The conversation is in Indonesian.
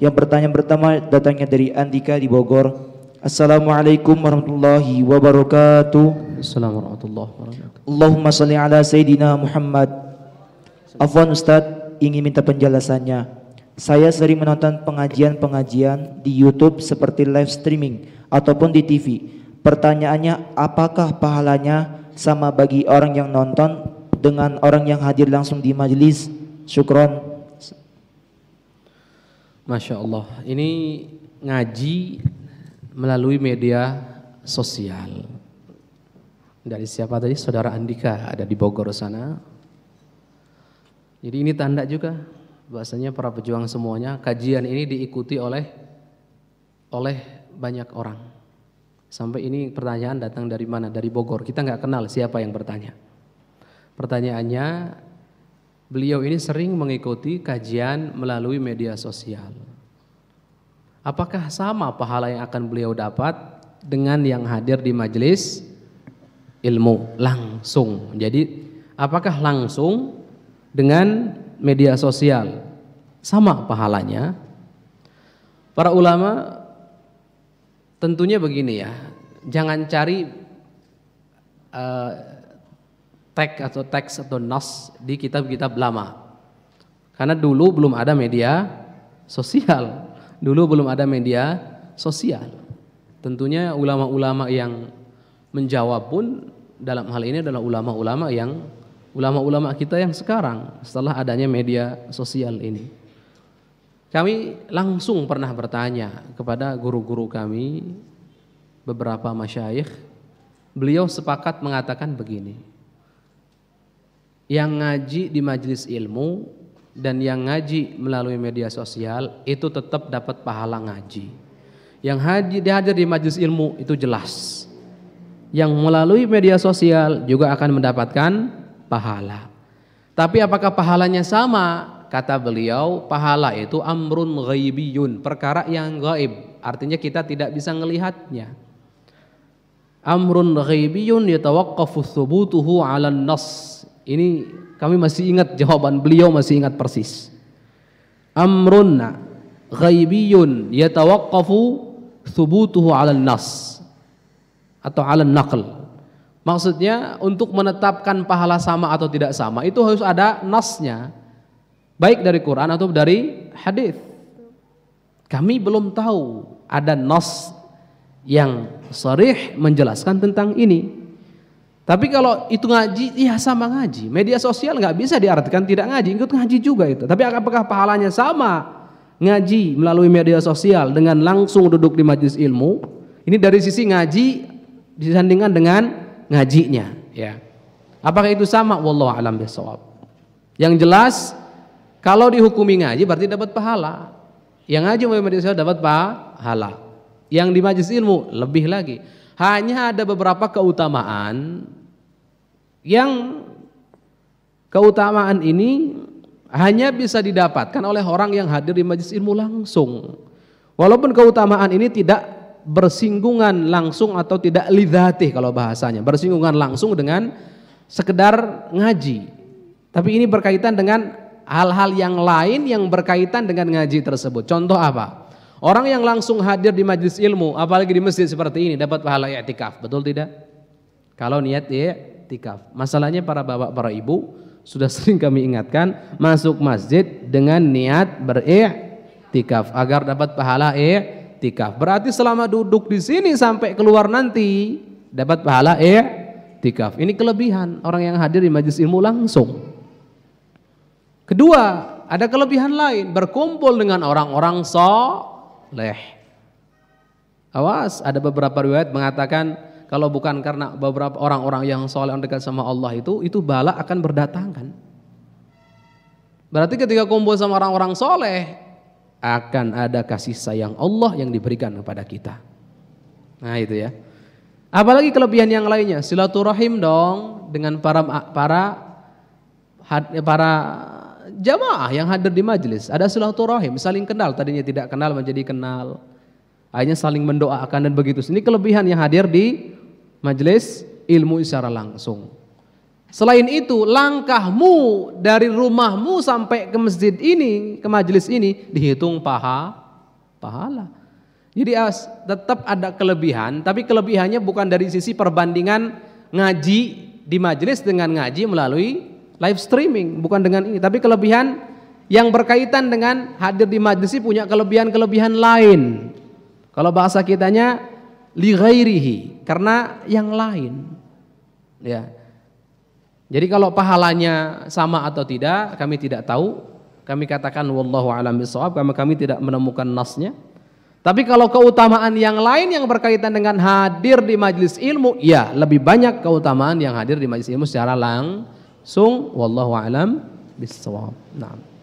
Yang pertanyaan pertama datangnya dari Andika di Bogor. Assalamualaikum warahmatullahi wabarakatuh. Assalamualaikum warahmatullahi wabarakatuh. Allahumma salli ala Sayyidina Muhammad. Afwan Ustaz ingin minta penjelasannya. Saya sering menonton pengajian-pengajian di YouTube seperti live streaming ataupun di TV. Pertanyaannya apakah pahalanya sama bagi orang yang nonton dengan orang yang hadir langsung di majelis? Syukron. Masya Allah, ini ngaji melalui media sosial. Dari siapa tadi? Saudara Andika ada di Bogor sana. Jadi ini tanda juga bahasanya para pejuang semuanya kajian ini diikuti oleh oleh banyak orang. Sampai ini pertanyaan datang dari mana? Dari Bogor. Kita nggak kenal siapa yang bertanya. Pertanyaannya, beliau ini sering mengikuti kajian melalui media sosial. Apakah sama pahala yang akan beliau dapat dengan yang hadir di majelis ilmu langsung? Jadi apakah langsung dengan media sosial sama pahalanya? Para ulama tentunya begini ya, jangan cari uh, eh, tag atau teks atau nas di kitab-kitab lama. Karena dulu belum ada media sosial. Dulu belum ada media sosial. Tentunya ulama-ulama yang menjawab pun dalam hal ini adalah ulama-ulama yang ulama-ulama kita yang sekarang setelah adanya media sosial ini. Kami langsung pernah bertanya kepada guru-guru kami beberapa masyayikh. Beliau sepakat mengatakan begini. Yang ngaji di majelis ilmu dan yang ngaji melalui media sosial itu tetap dapat pahala ngaji. Yang haji dihadir di majelis ilmu itu jelas. Yang melalui media sosial juga akan mendapatkan pahala. Tapi apakah pahalanya sama? Kata beliau, pahala itu amrun ghaibiyun, perkara yang gaib. Artinya kita tidak bisa melihatnya. Amrun ghaibiyun yatawaqqafu thubutuhu 'alan nass. Ini kami masih ingat jawaban beliau masih ingat persis. Amrunna ghaibiyun yatawaqqafu thubutuhu 'ala nas atau 'ala naql. Maksudnya untuk menetapkan pahala sama atau tidak sama itu harus ada nasnya baik dari Quran atau dari hadis. Kami belum tahu ada nas yang sarih menjelaskan tentang ini. Tapi kalau itu ngaji, ya sama ngaji. Media sosial nggak bisa diartikan tidak ngaji, ikut ngaji juga itu. Tapi apakah pahalanya sama ngaji melalui media sosial dengan langsung duduk di majelis ilmu? Ini dari sisi ngaji disandingkan dengan ngajinya, ya. Apakah itu sama? Wallahu alam bisawab. Yang jelas kalau dihukumi ngaji berarti dapat pahala. Yang ngaji melalui media sosial dapat pahala. Yang di majelis ilmu lebih lagi. Hanya ada beberapa keutamaan yang keutamaan ini hanya bisa didapatkan oleh orang yang hadir di majelis ilmu langsung. Walaupun keutamaan ini tidak bersinggungan langsung atau tidak lidhatih kalau bahasanya, bersinggungan langsung dengan sekedar ngaji. Tapi ini berkaitan dengan hal-hal yang lain yang berkaitan dengan ngaji tersebut. Contoh apa? Orang yang langsung hadir di majelis ilmu, apalagi di masjid seperti ini dapat pahala i'tikaf, betul tidak? Kalau niat ya iktikaf. Masalahnya para bapak, para ibu sudah sering kami ingatkan masuk masjid dengan niat beriktikaf agar dapat pahala iktikaf. Berarti selama duduk di sini sampai keluar nanti dapat pahala iktikaf. Ini kelebihan orang yang hadir di majelis ilmu langsung. Kedua, ada kelebihan lain berkumpul dengan orang-orang soleh. Awas, ada beberapa riwayat mengatakan kalau bukan karena beberapa orang-orang yang soleh yang dekat sama Allah itu, itu bala akan berdatangan. Berarti ketika kumpul sama orang-orang soleh, akan ada kasih sayang Allah yang diberikan kepada kita. Nah itu ya. Apalagi kelebihan yang lainnya, silaturahim dong dengan para para para jamaah yang hadir di majelis. Ada silaturahim, saling kenal, tadinya tidak kenal menjadi kenal. Akhirnya saling mendoakan dan begitu. Ini kelebihan yang hadir di majelis ilmu secara langsung. Selain itu, langkahmu dari rumahmu sampai ke masjid ini, ke majelis ini dihitung paha pahala. Jadi tetap ada kelebihan, tapi kelebihannya bukan dari sisi perbandingan ngaji di majelis dengan ngaji melalui live streaming, bukan dengan ini, tapi kelebihan yang berkaitan dengan hadir di majelis punya kelebihan-kelebihan lain. Kalau bahasa kitanya lighairihi karena yang lain. Ya. Jadi kalau pahalanya sama atau tidak, kami tidak tahu. Kami katakan wallahu alam bisawab, karena kami tidak menemukan nasnya. Tapi kalau keutamaan yang lain yang berkaitan dengan hadir di majelis ilmu, ya lebih banyak keutamaan yang hadir di majelis ilmu secara langsung. Wallahu alam bisawab. Nah.